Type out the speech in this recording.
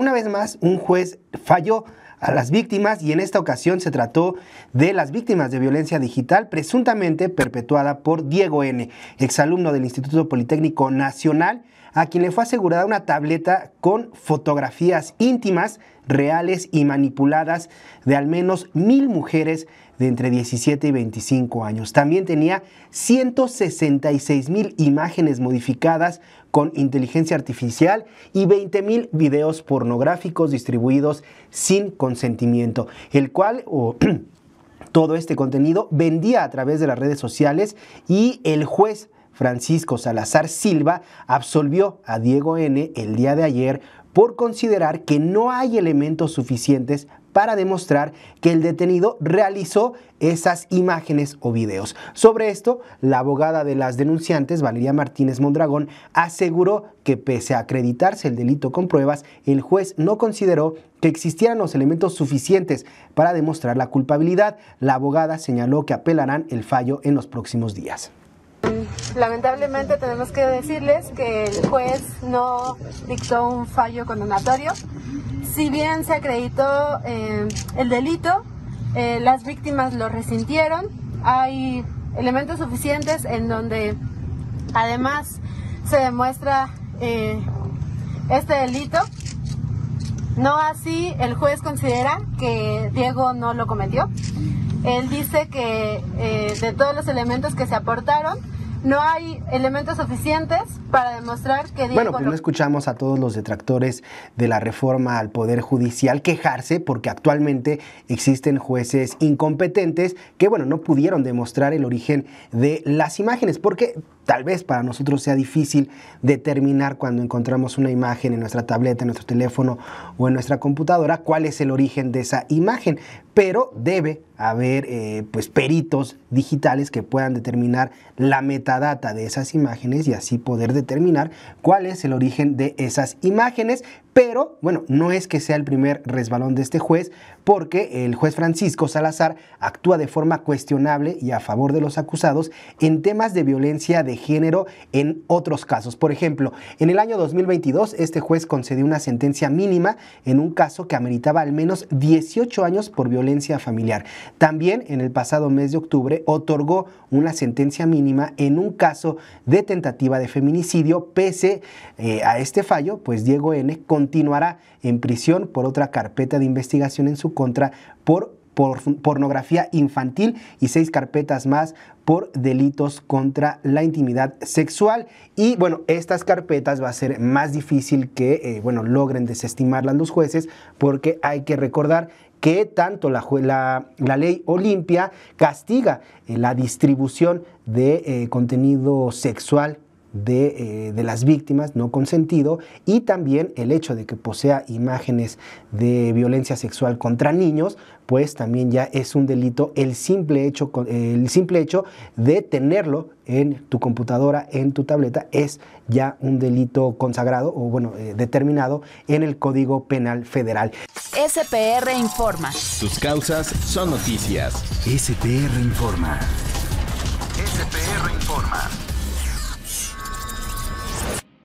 Una vez más, un juez falló a las víctimas y en esta ocasión se trató de las víctimas de violencia digital presuntamente perpetuada por Diego N., exalumno del Instituto Politécnico Nacional, a quien le fue asegurada una tableta con fotografías íntimas, reales y manipuladas de al menos mil mujeres de entre 17 y 25 años. También tenía 166 mil imágenes modificadas con inteligencia artificial y 20 mil videos pornográficos distribuidos sin consentimiento, el cual... o todo este contenido vendía a través de las redes sociales y el juez Francisco Salazar Silva absolvió a Diego N. el día de ayer por considerar que no hay elementos suficientes para demostrar que el detenido realizó esas imágenes o videos. Sobre esto, la abogada de las denunciantes, Valeria Martínez Mondragón, aseguró que pese a acreditarse el delito con pruebas, el juez no consideró que existieran los elementos suficientes para demostrar la culpabilidad. La abogada señaló que apelarán el fallo en los próximos días. Lamentablemente tenemos que decirles que el juez no dictó un fallo condenatorio. Si bien se acreditó eh, el delito, eh, las víctimas lo resintieron. Hay elementos suficientes en donde además se demuestra eh, este delito. No así, el juez considera que Diego no lo cometió. Él dice que de todos los elementos que se aportaron, no hay elementos suficientes para demostrar que... bueno, pues no escuchamos a todos los detractores de la reforma al Poder Judicial quejarse porque actualmente existen jueces incompetentes que, bueno, no pudieron demostrar el origen de las imágenes, porque tal vez para nosotros sea difícil determinar cuando encontramos una imagen en nuestra tableta, en nuestro teléfono o en nuestra computadora cuál es el origen de esa imagen, pero debe haber eh, pues peritos digitales que puedan determinar la metadata de esas imágenes y así poder determinar cuál es el origen de esas imágenes, pero bueno, no es que sea el primer resbalón de este juez porque el juez Francisco Salazar actúa de forma cuestionable y a favor de los acusados en temas de violencia de género en otros casos. Por ejemplo, en el año 2022 este juez concedió una sentencia mínima en un caso que ameritaba al menos 18 años por violencia familiar. También en el pasado mes de octubre otorgó una sentencia mínima en un caso de tentativa de feminicidio. Pese eh, a este fallo, pues Diego N continuará en prisión por otra carpeta de investigación en su contra por por pornografía infantil y seis carpetas más por delitos contra la intimidad sexual. Y bueno, estas carpetas va a ser más difícil que eh, bueno, logren desestimarlas los jueces porque hay que recordar que tanto la, ley Olimpia castiga eh, la distribución de eh, contenido sexual eh, de, las víctimas no consentido y también el hecho de que posea imágenes de violencia sexual contra niños, pues también ya es un delito el simple hecho, el simple hecho de tenerlo en tu computadora, en tu tableta, es ya un delito consagrado o bueno, eh, determinado en el Código Penal Federal. SPR Informa. sus causas son noticias. SPR Informa. SPR Informa.